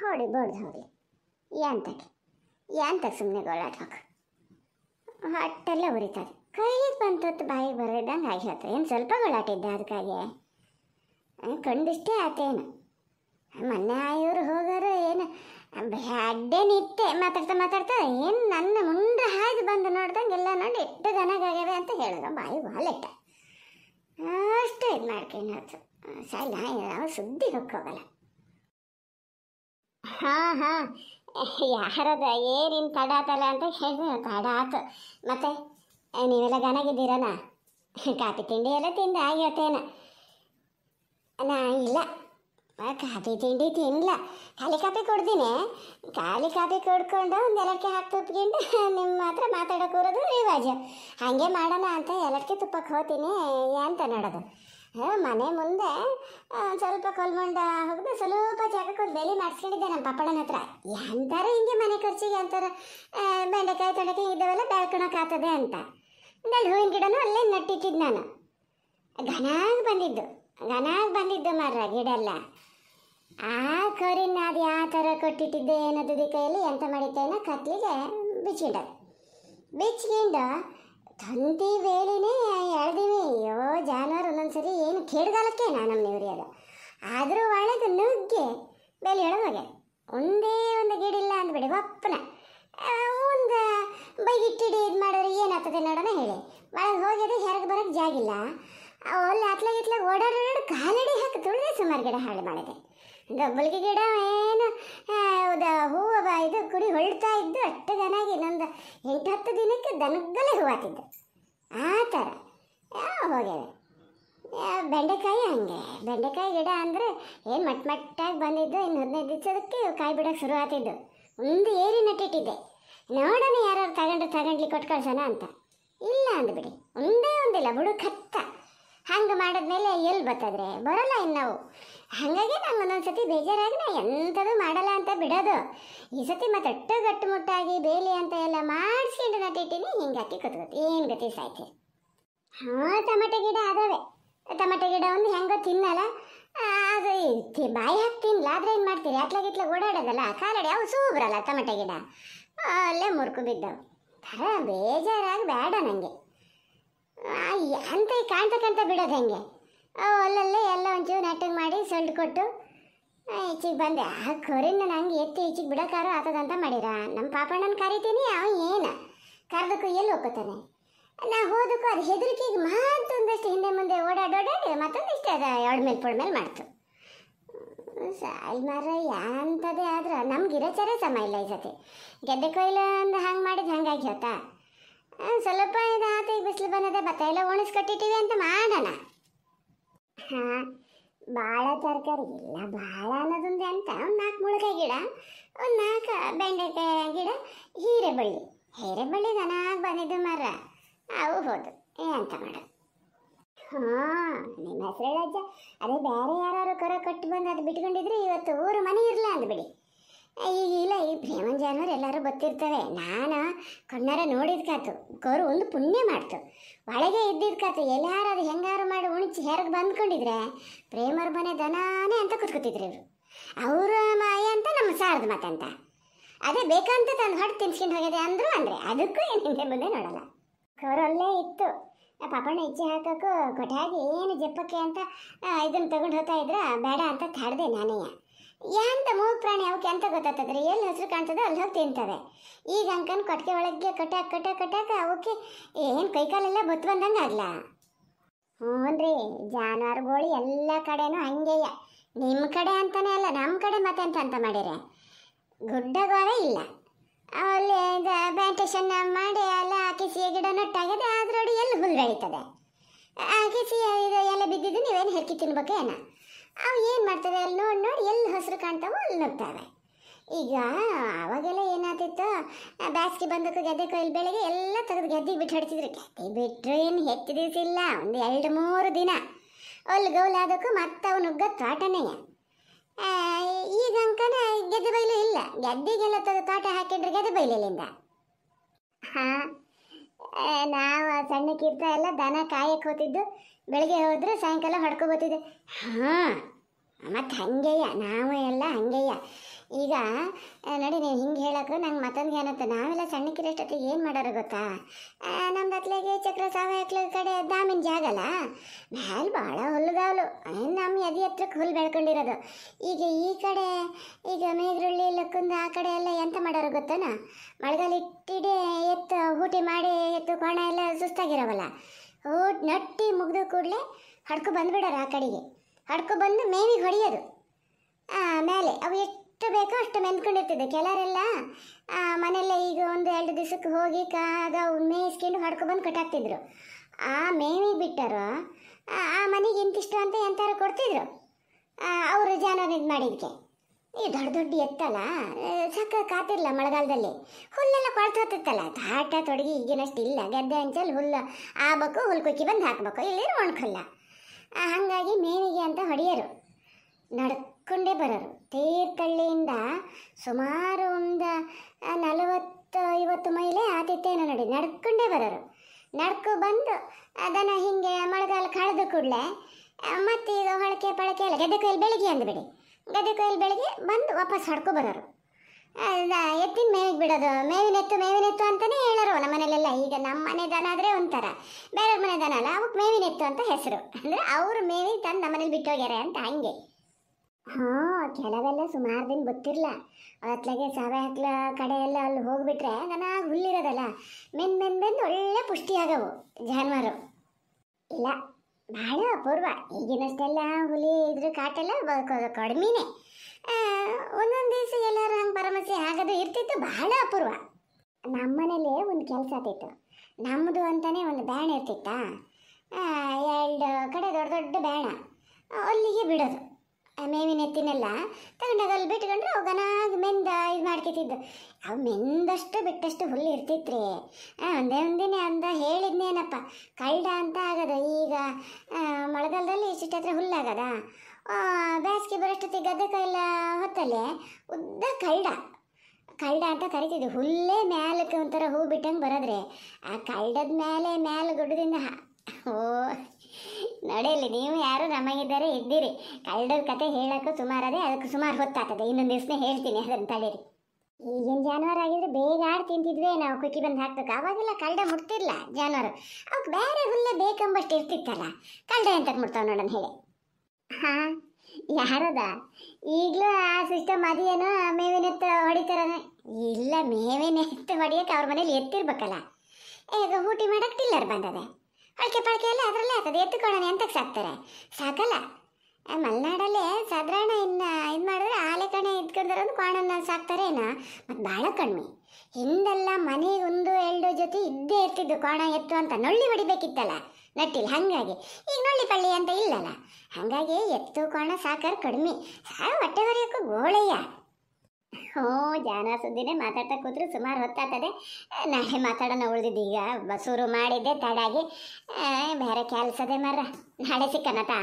ಹೊಡಿ ಬಡ್ದು ಹೋಗಲಿ ಯಾಂತಕ್ಕೆ ಯಾಂತಕ್ಕೆ ಸುಮ್ಮನೆ ಗೋಳಾಟ ಹೊಟ್ಟೆಲ್ಲ ಹಟ್ಟೆಲ್ಲ ಉರಿತದೆ ಕೈಗೆ ಬಂತೊತ್ತು ಬಾಯಿಗೆ ಬರೋದಂಗೆ ಹೇಳ್ತಾರೆ ಏನು ಸ್ವಲ್ಪ ಗೋಳಾಟಿದ್ದೆ ಅದಕ್ಕಾಗಿ ಕಂಡಿಷ್ಟೇ ಆತೇನು ಮೊನ್ನೆ ಆಯೋರು ಹೋಗೋರು ಏನು ನಿಟ್ಟೆ ಮಾತಾಡ್ತಾ ಮಾತಾಡ್ತಾ ಏನು ನನ್ನ ಮುಂದೆ ಹಾಯ್ದು ಬಂದು ನೋಡ್ದಂಗೆ ಎಲ್ಲ ನೋಡಿ ಎಷ್ಟು ದನಗಾಗ್ಯವೆ ಅಂತ ಹೇಳಿದ್ರು ಬಾಯಿ ಬಾಲೆಟ್ಟ ಅಷ್ಟೇ ಇದು ಮಾಡ್ಕೊಂಡು ಸಾಯಿಲ್ಲ ನಾವು ಸುದ್ದಿ ಹೊಕ್ಕೋಗಲ್ಲ ಹಾಂ ಹಾಂ ಯಾರದ ಏನು ತಡಾತಲ್ಲ ಅಂತ ಹೇಳಿ ತಡಾತ ಮತ್ತೆ ನೀವೆಲ್ಲ ಗನಾಗಿದ್ದೀರನ ಕಾಫಿ ತಿಂಡಿ ಎಲ್ಲ ತಿಂದ ಆಗಿರ್ತೇನ ನಾ ಇಲ್ಲ ಕಾಫಿ ತಿಂಡಿ ತಿನ್ನಲ್ಲ ಖಾಲಿ ಕಾಫಿ ಕೊಡ್ತೀನಿ ಖಾಲಿ ಕಾಫಿ ಕುಡ್ಕೊಂಡು ಒಂದು ಎಲಕ್ಕೆ ಹಾಕಿ ತುಪ್ಪಗಿಂಡು ನಿಮ್ಮ ಮಾತ್ರ ಮಾತಾಡೋಕೆ ಕೂರೋದು ರಿವಾಜು ಹಾಗೆ ಮಾಡೋಣ ಅಂತ ಎಲಕ್ಕೆ ತುಪ್ಪಕ್ಕೆ ಹೋಗ್ತೀನಿ ಅಂತ ನೋಡೋದು ಮನೆ ಮುಂದೆ ಸ್ವಲ್ಪ ಕೊಲ್ಮಂಡ ಹೋಗದೆ ಸ್ವಲ್ಪ ಜಾಗಕ್ಕೆ ಒಂದು ಬೆಲೆ ಮಾಡಿಸ್ಕೊಂಡಿದ್ದೆ ನಮ್ಮ ಪಪ್ಪಳನ ಹತ್ರ ಅಂತಾರೆ ಹಿಂಗೆ ಮನೆ ಖರ್ಚಿಗೆ ಅಂತಾರೆ ಬೆಂಡೆಕಾಯಿ ತೊಂಡೆಕಾಯಿ ಇದ್ದಾವೆಲ್ಲ ಬೆಳ್ಕೊಳಕ್ಕಾಗ್ತದೆ ಅಂತ ಅಲ್ಲಿ ಹೂವಿನ ಗಿಡನೂ ಅಲ್ಲೇ ನೆಟ್ಟಿಟ್ಟಿದ್ದು ನಾನು ಘನಾಗಿ ಬಂದಿದ್ದು ಘನಾಗಿ ಬಂದಿದ್ದು ಮಾರ ಗಿಡ ಎಲ್ಲ ಆ ಕರಿನ ಅದು ಯಾವ ಥರ ಕೊಟ್ಟಿಟ್ಟಿದ್ದೆ ಏನದು ಕೈಯಲ್ಲಿ ಎಂತ ಮಾಡಿದ್ದೆ ಕತ್ಲಿಗೆ ಬಿಚ್ಚಿಂಡ ಬಿಚ್ಚಿಂದ ತಂತಿ ಬೇಲಿನೇ ಎಳ್ದೀವಿ ಅಯ್ಯೋ ಜಾನುವಾರು ಒಂದೊಂದ್ಸರಿ ಏನು ಕೇಳ್ಗಾಲಕ್ಕೆ ನಾನು ನಮ್ಮ ಅದು ಆದರೂ ಒಳಗೆ ನುಗ್ಗೆ ಬೇಲಿ ಹೇಳೋದಾಗೆ ಒಂದೇ ಒಂದು ಗಿಡಿಲ್ಲ ಅಂದ್ಬಿಡಿ ಒಪ್ಪನ ಒಂದು ಬೈಗಿಟ್ಟಿಡಿ ಇದು ಮಾಡಿದ್ರೆ ಏನಾಗ್ತದೆ ನೋಡೋಣ ಹೇಳಿ ಒಳಗೆ ಹೋಗಿದ್ರೆ ಹೆರಗೆ ಬರೋಕ್ಕೆ ಜಾಗಿಲ್ಲ ಅಲ್ಲಿ ಅತ್ಲಾಗಿತ್ಲಾಗ ಓಡಾಡೋಡ ಕಾಲಡಿ ಹಾಕಿ ತುಳಿದೆ ಸುಮಾರು ಗಿಡ ಹಾಳು ಮಾಡಿದೆ ಡಬ್ಬಲ್ಗೆ ಗಿಡ ಏನು ಹೂವ ಇದು ಕುಡಿ ಹೊಳ್ತಾ ಇದ್ದು ಅಷ್ಟು ಚೆನ್ನಾಗಿ ಇನ್ನೊಂದು ಎಂಟು ಹತ್ತು ದಿನಕ್ಕೆ ದನಗಲೇ ಹೂವಾತಿದ್ದೆ ಆ ಥರ ಹೋಗ್ಯಾವೆ ಬೆಂಡೆಕಾಯಿ ಹಂಗೆ ಬೆಂಡೆಕಾಯಿ ಗಿಡ ಅಂದರೆ ಏನು ಮಟ್ ಮಟ್ಟಾಗಿ ಬಂದಿದ್ದು ಇನ್ನು ಹದಿನೈದು ದಿವಸದಕ್ಕೆ ಕಾಯಿ ಬಿಡೋಕೆ ಶುರು ಆಗ್ತಿದ್ದು ಒಂದು ಏರಿ ನಟ್ಟಿಟ್ಟಿದ್ದೆ ನೋಡೋಣ ಯಾರು ತಗೊಂಡ್ರೆ ತಗೊಂಡ್ಲಿ ಕೊಟ್ಟು ಕಳ್ಸೋಣ ಅಂತ ಇಲ್ಲ ಅಂದ್ಬಿಡಿ ಒಂದೇ ಒಂದಿಲ್ಲ ಬುಡುಕತ್ತ ಹಂಗೆ ಮಾಡಿದ್ಮೇಲೆ ಎಲ್ಲಿ ಬರ್ತದ್ರೆ ಬರೋಲ್ಲ ಇನ್ನು ನಾವು ಹಾಗಾಗಿ ಒಂದೊಂದು ಸತಿ ಬೇಜಾರಾಗಿ ನಾ ಎಂಥದ್ದು ಮಾಡಲ್ಲ ಅಂತ ಬಿಡೋದು ಈ ಸತಿ ಮತ್ತೆ ಅಟ್ಟ ಗಟ್ಟುಮುಟ್ಟಾಗಿ ಬೇಲಿ ಅಂತ ಎಲ್ಲ ಮಾಡಿಸ್ಕೊಂಡು ನಟ್ಟಿಟ್ಟಿನಿ ಹಿಂಗೆ ಹಾಕಿ ಕೂತ್ಕೊತಿ ಏನು ಗತಿ ಸಾಯ್ತಿ ಹಾಂ ಟಮಟೆ ಗಿಡ ಅದಾವೆ ಟಮಟೆ ಗಿಡ ಒಂದು ಹೆಂಗೋ ತಿನ್ನಲ್ಲ ಅದು ಬಾಯಿ ಹಾಕಿ ತಿನ್ನಲ್ಲ ಆದರೆ ಏನು ಮಾಡ್ತೀರಿ ಅಟ್ಲ ಗಿಟ್ಲ ಓಡಾಡೋದಲ್ಲ ಕಾಲಡಿ ಅವು ಸೂಬ್ರಲ್ಲ ಟಮಟೆ ಗಿಡ ಅಲ್ಲೇ ಮುರ್ಕು ಬಿದ್ದವು ಥರ ಬೇಜಾರಾಗಿ ಬೇಡ ನನಗೆ ಅಂತ ಕಾಣ್ತಕ್ಕಂತ ಬಿಡೋದು ಹೆಂಗೆ ಅಲ್ಲಲ್ಲೇ ಎಲ್ಲ ಒಂಚೂರು ನಟ್ಟಗೆ ಮಾಡಿ ಸೊಂಡು ಕೊಟ್ಟು ಈಚಿಗೆ ಬಂದೆ ಆ ಕೊರಿನ ನಂಗೆ ಎತ್ತಿ ಈಚಿಗೆ ಬಿಡೋಕ್ಕಾರು ಆತದಂತ ಮಾಡಿರ ನಮ್ಮ ಪಾಪಣ್ಣನ ಕರಿತೀನಿ ಅವ ಏನು ಕರೆದಕ್ಕೂ ಎಲ್ಲಿ ಹೋಗ್ಕೋತಾನೆ ನಾ ಹೋದಕ್ಕೂ ಅದು ಹೆದರಿಕೆಗೆ ಮತ್ತೊಂದಷ್ಟು ಹಿಂದೆ ಮುಂದೆ ಓಡಾಡೋಡಾಡಿ ಮತ್ತೊಂದಿಷ್ಟು ಅದ ಎರಡು ಮೇಲೆ ಪುಳ ಮೇಲೆ ಮಾಡ್ತು ಸಾಯಿ ಮಾರ ಯಾಂಥದೇ ಆದ್ರೆ ನಮ್ಗೆ ಸಮ ಇಲ್ಲ ಈ ಸತಿ ಗೆದ್ದೆ ಕೊಯ್ಲು ಅಂದು ಹಂಗೆ ಮಾಡಿದ್ದು ಹಂಗಾಗಿ ಹೋತಾ ಸ್ವಲ್ಪ ಇದು ಆತ ಈಗ ಬಿಸಿಲು ಬಂದದೆ ಬತ್ತ ಎಲ್ಲ ಅಂತ ಮಾಡೋಣ ಹಾ ಭಾಳ ತರಕಾರಿ ಇಲ್ಲ ಭಾಳ ಅನ್ನೋದೊಂದು ಅಂತ ಒಂದು ನಾಲ್ಕು ಮುಳಕಾಯಿ ಗಿಡ ಒಂದು ನಾಲ್ಕು ಬೆಂಡೆಕಾಯಿ ಗಿಡ ಹೀರೆಬಳ್ಳಿ ಹೀರೆಬಳ್ಳಿ ಚೆನ್ನಾಗಿ ಬಂದಿದ್ದು ಮರ ಅವು ಹೋದು ಅಂತ ಮಾಡ ಹಾಂ ನಿಮ್ಮ ಹೆಸರು ಹೇಳಜ್ಜ ಅದೇ ಬೇರೆ ಯಾರು ಕರ ಕಟ್ಟು ಬಂದು ಅದು ಬಿಟ್ಕೊಂಡಿದ್ರೆ ಇವತ್ತು ಊರು ಮನೆ ಇರಲ್ಲ ಅಂದ್ಬಿಡಿ ಇಲ್ಲ ಈ ಭೇಮಂಜಾನವ್ರು ಎಲ್ಲರೂ ಗೊತ್ತಿರ್ತವೆ ನಾನು ಕಣ್ಣಾರ ನೋಡಿದ ಕಾತು ಗೌರು ಒಂದು ಪುಣ್ಯ ಮಾಡ್ತು ಒಳಗೆ ಇದ್ದಿದ್ಕಾತು ಕಾತು ಎಲ್ಲಾರು ಅದು ಹೆಂಗಾರು ಮಾಡಿ ಉಣಿಚಿ ಹೆರಗೆ ಬಂದ್ಕೊಂಡಿದ್ರೆ ಪ್ರೇಮರ ಮನೆ ದನಾನೇ ಅಂತ ಕುತ್ಕೋತಿದ್ರು ಇವರು ಅವರ ಮಾಯ ಅಂತ ನಮ್ಮ ಸಾರದ ಮಾತಂತ ಅದೇ ಬೇಕಂತ ತಂದು ಹೊಟ್ಟು ತಿನ್ಸ್ಕೊಂಡು ಹೋಗಿದೆ ಅಂದರು ಅಂದರೆ ಅದಕ್ಕೂ ಏನು ಹಿಂದೆ ಮುಂದೆ ನೋಡಲ್ಲ ಗೌರು ಅಲ್ಲೇ ಇತ್ತು ಪಾಪಣ್ಣ ಇಚ್ಚೆ ಹಾಕೋಕ್ಕೂ ಕೊಟ್ಟಾಗಿ ಏನು ಜಪ್ಪಕ್ಕೆ ಅಂತ ಇದನ್ನು ತಗೊಂಡು ಹೋಗ್ತಾ ಇದ್ರ ಬೇಡ ಅಂತ ತಡೆದೆ ನಾನೇ ಎಂತ ಮೂ ಪ್ರಾಣಿ ಅವಕ್ಕೆ ಅಂತ ಗೊತ್ತಾಗ್ತದ್ರಿ ಎಲ್ಲಿ ಹಸಿರು ಕಾಣ್ತದೆ ಅಲ್ಲಿ ಹೋಗಿ ತಿಂತವೆ ಈಗ ಅಂಕನ್ ಕೊಟ್ಟಿಗೆ ಒಳಗೆ ಕಟ್ಟ ಕಟ್ಟಾಕ ಕಟ್ಟಾಕ ಅವಕ್ಕೆ ಏನು ಕೈಕಾಲೆಲ್ಲ ಬತ್ತು ಬಂದಂಗೆ ಆಗಲ್ಲ ಹ್ಞೂ ರೀ ಜಾನುವಾರುಗಳು ಎಲ್ಲ ಕಡೆನೂ ಹಂಗೆಯ ನಿಮ್ಮ ಕಡೆ ಅಂತಲೇ ಅಲ್ಲ ನಮ್ಮ ಕಡೆ ಮತ್ತೆ ಅಂತ ಅಂತ ಮಾಡಿರಿ ಗುಡ್ಡಗೋವೆ ಇಲ್ಲ ಅಲ್ಲಿ ಪ್ಲಾಂಟೇಶನ್ ಮಾಡಿ ಎಲ್ಲ ಅಕ್ಕಿಸಿಯ ಗಿಡ ನೊಟ್ಟಾಗಿದೆ ಅದರೊಡಿ ಎಲ್ಲಿ ಹುಲ್ಲು ಬೆಳೀತದೆ ಆ ಇದು ಎಲ್ಲ ಬಿದ್ದಿದ್ದು ನೀವೇನು ಹೆಕ್ಕಿ ತಿನ್ಬೇಕೇನ ಅವು ಏನು ಮಾಡ್ತದೆ ಅಲ್ಲಿ ನೋಡಿ ನೋಡಿ ಎಲ್ಲಿ ಹಸಿರು ಕಾಣ್ತಾವೋ ಅಲ್ಲಿ ನೋಡ್ತಾವೆ ಈಗ ಅವಾಗೆಲ್ಲ ಏನಾಗ್ತಿತ್ತು ಬ್ಯಾಸ್ಗೆ ಬಂದಕ್ಕೆ ಗದ್ದೆ ಕೊಯ್ಲು ಬೆಳಗ್ಗೆ ಎಲ್ಲ ತೆಗೆದು ಗದ್ದೆಗೆ ಬಿಟ್ಟು ಹೊಡಿತಿದ್ರು ಗದ್ದೆ ಬಿಟ್ಟರು ಏನು ಹೆಚ್ಚು ದಿವಸ ಇಲ್ಲ ಒಂದು ಎರಡು ಮೂರು ದಿನ ಅಲ್ಲಿ ಗೌಲಾದಕ್ಕೂ ಮತ್ತೆ ಅವು ನುಗ್ಗ ತ್ವಾಟನೆಯ ಈಗ ಅಂಕನೆ ಗೆದ್ದೆ ಬೈಲು ಇಲ್ಲ ಗದ್ದೆಗೆಲ್ಲ ತೆಗೆದು ಕಾಟ ಹಾಕಿದ್ರೆ ಗದ್ದೆ ಬೈಲಿಲ್ಲಿಂದ ಹಾಂ ನಾವು ಸಣ್ಣಕ್ಕಿರ್ತ ಎಲ್ಲ ದನ ಕಾಯಕ್ಕೆ ಹೋಗ್ತಿದ್ದು ಬೆಳಗ್ಗೆ ಹೋದ್ರೆ ಸಾಯಂಕಾಲ ಹೊಡ್ಕೊಬೋತಿದ್ದೆ ಹಾಂ ಮತ್ತು ಹಂಗಯ್ಯ ನಾವು ಎಲ್ಲ ಹಂಗೆಯ್ಯ ಈಗ ನೋಡಿ ನೀವು ಹಿಂಗೆ ಹೇಳಕ್ಕೆ ನಂಗೆ ಮತ್ತೊಂದು ಏನಂತ ನಾವೆಲ್ಲ ಸಣ್ಣಕ್ಕಿರೋಷ್ಟೊತ್ತಿಗೆ ಏನು ಮಾಡೋರು ಗೊತ್ತಾ ನಮ್ಮ ಗತ್ಲೆಗೆ ಚಕ್ರ ಸಾವಯಕ್ಲ ಕಡೆ ದಾಮಿನ ಜಾಗಲ್ಲ ಮ್ಯಾಲೆ ಭಾಳ ಹುಲ್ಲುಗಾವಲು ನಮ್ಮ ಎದಿ ಹತ್ರಕ್ಕೆ ಹುಲ್ಲು ಬೆಳ್ಕೊಂಡಿರೋದು ಈಗ ಈ ಕಡೆ ಈಗ ಮೇಘರುಳ್ಳಿ ಲಕ್ಕುಂದ ಆ ಕಡೆ ಎಲ್ಲ ಎಂತ ಮಾಡೋರು ಗೊತ್ತಾನ ಮಳೆಗಾಲಿಟ್ಟಿಡೆ ಎತ್ತು ಊಟಿ ಮಾಡಿ ಎತ್ತು ಕೋಣ ಎಲ್ಲ ಸುಸ್ತಾಗಿರೋವಲ್ಲ ಊಟ ನಟ್ಟಿ ಮುಗಿದು ಕೂಡಲೇ ಹಡ್ಕೊ ಬಂದ್ಬಿಡೋರು ಆ ಕಡೆಗೆ ಹಡ್ಕೊ ಬಂದು ಮೇವಿಗೆ ಹೊಡೆಯೋದು ಮೇಲೆ ಅವು ಎಷ್ಟು ಎಷ್ಟು ಬೇಕೋ ಅಷ್ಟು ಮೆಂದ್ಕೊಂಡಿರ್ತಿದ್ದೆ ಕೆಲವರೆಲ್ಲ ಮನೆಯಲ್ಲೇ ಈಗ ಒಂದು ಎರಡು ದಿವಸಕ್ಕೆ ಹೋಗಿ ಕಾಗ ಮೇಯಿಸ್ಕೊಂಡು ಹೊಡ್ಕೊಬಂದು ಕಟ್ಟಾಕ್ತಿದ್ರು ಆ ಮೇವಿಗೆ ಬಿಟ್ಟರು ಆ ಮನೆಗೆ ಇಂತಿಷ್ಟು ಅಂತ ಎಂತಾರು ಕೊಡ್ತಿದ್ರು ಅವರು ಜಾನುವಾರು ಇದು ಮಾಡಿದ್ದಕ್ಕೆ ಈ ದೊಡ್ಡ ದೊಡ್ಡ ಎತ್ತಲ್ಲ ಸಕ್ಕ ಕಾತಿರಲ್ಲ ಮಳೆಗಾಲದಲ್ಲಿ ಹುಲ್ಲೆಲ್ಲ ಕೊಳ್ತು ಹೋಗ್ತಿತ್ತಲ್ಲ ಆಟ ತೊಡಗಿ ಈಗಿನಷ್ಟು ಇಲ್ಲ ಗದ್ದೆ ಅಂಚಲ್ಲಿ ಹುಲ್ಲು ಆಬೇಕು ಹುಲ್ಲು ಕುಕ್ಕಿ ಬಂದು ಹಾಕಬೇಕು ಇಲ್ಲಿ ಒಣಕಲ್ಲ ಹಾಗಾಗಿ ಮೇವಿಗೆ ಅಂತ ಹೊಡೆಯರು ನಡು ಕೊಂಡೇ ಬರೋರು ತೀರ್ಥಳ್ಳಿಯಿಂದ ಸುಮಾರು ಒಂದು ನಲವತ್ತು ಐವತ್ತು ಮೈಲೆ ಆತಿಥ್ಯನ ನೋಡಿ ನಡ್ಕೊಂಡೇ ಬರೋರು ನಡ್ಕೊ ಬಂದು ಅದನ್ನು ಹಿಂಗೆ ಮಳೆಗಾಲ ಕಳೆದು ಕೂಡಲೇ ಮತ್ತು ಈಗ ಹೊಳಕೆ ಪಳಕೆ ಎಲ್ಲ ಗದ್ದೆ ಕೊಯ್ಲು ಬೆಳಿಗ್ಗೆ ಅಂದ್ಬಿಡಿ ಗದ್ದೆ ಕೊಯ್ಲು ಬೆಳಿಗ್ಗೆ ಬಂದು ವಾಪಸ್ ಹಡ್ಕೊ ಬರೋರು ಎತ್ತಿನ ಮೇವಿಗೆ ಬಿಡೋದು ಮೇವಿನೆತ್ತು ಮೇವಿನೆತ್ತು ಅಂತಲೇ ಹೇಳೋರು ನಮ್ಮ ಮನೆಯಲ್ಲೆಲ್ಲ ಈಗ ನಮ್ಮ ಮನೆ ದನ ಆದರೆ ಒಂಥರ ಬೇರೆಯವ್ರ ಮನೆ ದನ ಅಲ್ಲ ಅವಕ್ಕೆ ಮೇವಿನೆತ್ತು ಅಂತ ಹೆಸರು ಅಂದರೆ ಅವರು ಮೇವಿ ತಂದು ನಮ್ಮ ಮನೇಲಿ ಬಿಟ್ಟೋಗ್ಯಾರೆ ಅಂತ ಹಂಗೆ ಹಾಂ ಕೆಲವೆಲ್ಲ ಸುಮಾರು ದಿನ ಗೊತ್ತಿರಲ್ಲ ಅತ್ಲಾಗೆ ಸವೆ ಹಕ್ಲ ಕಡೆ ಎಲ್ಲ ಅಲ್ಲಿ ಹೋಗ್ಬಿಟ್ರೆ ನನಗೆ ಹುಲ್ಲಿರೋದಲ್ಲ ಮೆನ್ ಮೆನ್ ಮೆನ್ ಒಳ್ಳೆ ಪುಷ್ಟಿಯಾಗವು ಜಾನುವಾರು ಇಲ್ಲ ಭಾಳ ಅಪೂರ್ವ ಈಗಿನಷ್ಟೆಲ್ಲ ಹುಲಿ ಇದ್ರ ಕಾಟೆಲ್ಲ ಕಡಿಮೆನೆ ಒಂದೊಂದು ದಿವಸ ಎಲ್ಲರೂ ಹಂಗೆ ಪರಮಸ್ಯೆ ಆಗೋದು ಇರ್ತಿತ್ತು ಬಹಳ ಅಪೂರ್ವ ನಮ್ಮನೇಲಿ ಒಂದು ಕೆಲಸ ಆಗ್ತಿತ್ತು ನಮ್ಮದು ಅಂತಾನೆ ಒಂದು ಬ್ಯಾಣ ಇರ್ತಿತ್ತಾ ಎರಡು ಕಡೆ ದೊಡ್ಡ ದೊಡ್ಡ ಬ್ಯಾಣ ಅಲ್ಲಿಗೆ ಬಿಡೋದು ಮೇವಿನ ಎತ್ತಿನೆಲ್ಲ ತಗೊಂಡಾಗ ಅಲ್ಲಿ ಬಿಟ್ಕೊಂಡ್ರೆ ಅವಗನಾಗಿ ಮೆಂದ ಇದು ಮಾಡ್ಕೊತಿದ್ದು ಅವು ಮೆಂದಷ್ಟು ಬಿಟ್ಟಷ್ಟು ಹುಲ್ಲು ಇರ್ತಿತ್ತು ಒಂದೇ ಒಂದಿನೇ ಅಂದ ಹೇಳಿದ್ನೇನಪ್ಪ ಕಳ್ಳ ಅಂತ ಆಗದ ಈಗ ಮಳೆಗಾಲದಲ್ಲಿ ಇಷ್ಟಿಷ್ಟು ಹತ್ರ ಹುಲ್ಲಾಗದ ಬೇಸಿಗೆ ಬರೋಷ್ಟೊತ್ತಿಗೆ ಗದ್ದೆ ಕೈಲ ಹೊತ್ತಲೆ ಉದ್ದ ಕಳ್ಳ ಕಳ್ಳ ಅಂತ ಕರಿತಿದ್ದು ಹುಲ್ಲೇ ಮ್ಯಾಲಕ್ಕೆ ಒಂಥರ ಹೂ ಬಿಟ್ಟಂಗೆ ಬರೋದ್ರೆ ಆ ಕಳ್ಳದ ಮೇಲೆ ಮ್ಯಾಲ ಗುಡ್ಡದಿಂದ ಓ ನಡೆಯಲಿ ನೀವು ಯಾರು ನಮಗಿದ್ದಾರೆ ಇದ್ದೀರಿ ಕಳ್ಳದ ಕತೆ ಹೇಳೋಕ್ಕೂ ಸುಮಾರದೇ ಅದಕ್ಕೆ ಸುಮಾರು ಹೊತ್ತಾಗ್ತದೆ ಇನ್ನೊಂದು ದಿವಸನೇ ಹೇಳ್ತೀನಿ ಅದನ್ನು ತಡೀರಿ ಈಗಿನ ಜಾನುವಾರು ಆಗಿದ್ರೆ ಬೇಗ ಆಡ್ ತಿಂತಿದ್ವಿ ನಾವು ಕುಕ್ಕಿ ಬಂದು ಹಾಕ್ಬೇಕು ಅವಾಗೆಲ್ಲ ಕಳ್ಳ ಮುಟ್ತಿಲ್ಲ ಜಾನುವಾರು ಅವಕ್ಕೆ ಬೇರೆ ಹುಲ್ಲೆ ಬೇಕಂಬಷ್ಟು ಇರ್ತಿತ್ತಲ್ಲ ಕಳ್ಳ ಅಂತ ಮುಟ್ತಾವೆ ನೋಡೋಣ ಹೇಳಿ ಹಾಂ ಯಾರದ ಈಗಲೂ ಆ ಸಿಸ್ಟಮ್ ಅದೇನೋ ಮೇವಿನ ಎತ್ತು ಹೊಡಿತಾರನೆ ಇಲ್ಲ ಮೇವಿನ ಎತ್ತು ಹೊಡಿಯೋಕೆ ಅವ್ರ ಮನೇಲಿ ಎತ್ತಿರ್ಬೇಕಲ್ಲ ಈಗ ಊಟಿ ಮಾಡಕ್ಕೆ ಟಿಲ್ಲರ್ ಬಂದದೆ ಅಳಕೆ ಪಳಕೆ ಎಲ್ಲ ಅದರಲ್ಲೇ ಆಗ್ತದೆ ಎತ್ತುಕೊಳ್ಳೋಣ ಅಂತ ಸಾಕ್ತಾರೆ ಸಾಕಲ್ಲ ಮಲೆನಾಡಲ್ಲೇ ಸಾಧಾರಣ ಇನ್ನು ಇದು ಮಾಡಿದ್ರೆ ಆಲೆ ಕಣೆ ಇದ್ಕೊಂಡಿರೋದು ಕೋಣನ ಸಾಕ್ತಾರೇನ ಮತ್ತು ಭಾಳ ಕಡಿಮೆ ಹಿಂದೆಲ್ಲ ಮನೆ ಒಂದು ಎರಡು ಜೊತೆ ಇದ್ದೇ ಇರ್ತಿದ್ದು ಕಾಣ ಎತ್ತು ಅಂತ ನೊಳ್ಳಿ ಹೊಡಿಬೇಕಿತ್ತಲ್ಲ ನಟ್ಟಿಲ್ ಹಾಗಾಗಿ ಈಗ ನೊಳ್ಳಿ ಪಳ್ಳಿ ಅಂತ ಇಲ್ಲಲ್ಲ ಹಾಗಾಗಿ ಎತ್ತು ಕೋಣ ಸಾಕಾರ ಕಡಿಮೆ ಸಾರು ಹೊಟ್ಟೆ ಬರೆಯೋಕ್ಕೂ ಗೋಳೆಯ ಹ್ಞೂ ಜಾನ ಸುದ್ದಿನೇ ಮಾತಾಡ್ತಾ ಕೂತ್ರು ಸುಮಾರು ಹೊತ್ತಾಗ್ತದೆ ನಾಳೆ ಮಾತಾಡೋಣ ಉಳಿದಿದ್ದು ಈಗ ಬಸೂರು ಮಾಡಿದ್ದೆ ತಡಾಗಿ ಬೇರೆ ಕೆಲಸದೆ ಮರ ನಾಳೆ ಸಿಕ್ಕನತಾ